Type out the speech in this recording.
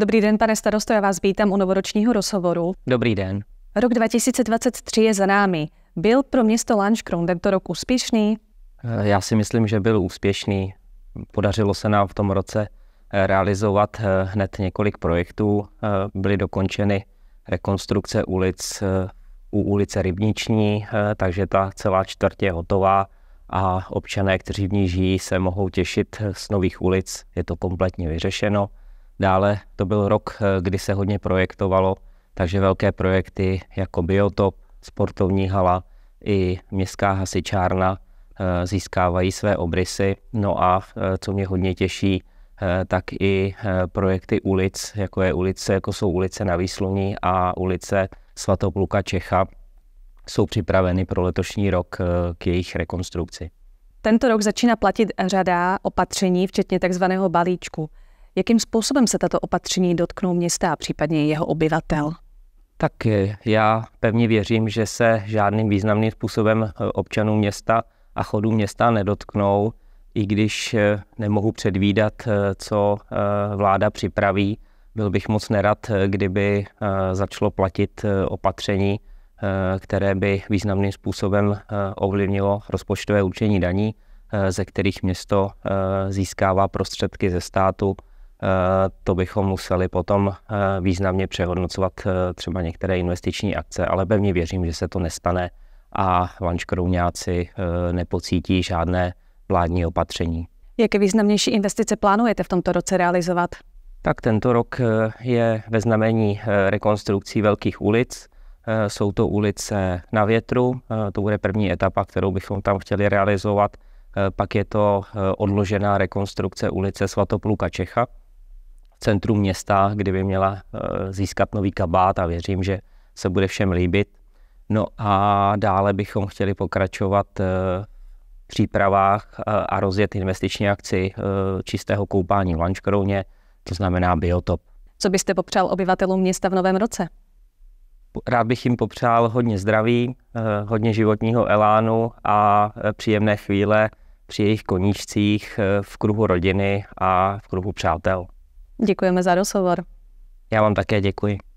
Dobrý den, pane starosto, já vás vítám u novoročního rozhovoru. Dobrý den. Rok 2023 je za námi. Byl pro město Lanškron tento rok úspěšný? Eh, já si myslím, že byl úspěšný. Podařilo se nám v tom roce eh, realizovat eh, hned několik projektů. Byly dokončeny rekonstrukce ulic u ulice Rybniční, takže ta celá čtvrtě je hotová a občané, kteří v ní žijí, se mohou těšit z nových ulic. Je to kompletně vyřešeno. Dále to byl rok, eh, kdy se hodně projektovalo, takže velké projekty jako biotop, sportovní hala i městská hasičárna eh, získávají své obrysy. No a eh, co mě hodně těší, tak i projekty ulic, jako je ulice, jako jsou ulice na Výsluní a ulice Svatopluka Čecha, jsou připraveny pro letošní rok k jejich rekonstrukci. Tento rok začíná platit řada opatření, včetně takzvaného balíčku. Jakým způsobem se tato opatření dotknou města a případně jeho obyvatel? Tak e, já pevně věřím, že se žádným významným způsobem e, občanů města a chodu města nedotknou, i když e, nemohu předvídat, co vláda připraví. Byl bych moc nerad, kdyby začalo platit opatření, které by významným způsobem ovlivnilo rozpočtové určení daní, ze kterých město získává prostředky ze státu Eh, to bychom museli potom eh, významně přehodnocovat eh, třeba některé investiční akce, ale pevně věřím, že se to nestane a vanškrouňáci nepocítí žádné vládní opatření. Jaké významnější investice plánujete v tomto roce realizovat? Tak tento rok je ve znamení rekonstrukcí velkých ulic. Jsou to ulice na větru, to bude první etapa, kterou bychom tam chtěli realizovat. Pak je to odložená rekonstrukce ulice Svatopluka Čecha, centru města, kde by měla eh, získat nový kabát a věřím, že se bude všem líbit. No a dále bychom chtěli pokračovat eh, v přípravách eh, a rozjet investiční akci čistého koupání v Lančkrouně, to znamená biotop. Co byste popřál obyvatelům města v novém roce? Rád bych jim popřál hodně zdraví, hodně životního elánu a příjemné chvíle při jejich koníčcích v kruhu rodiny a v kruhu přátel. Děkujeme za rozhovor. Já vám také děkuji.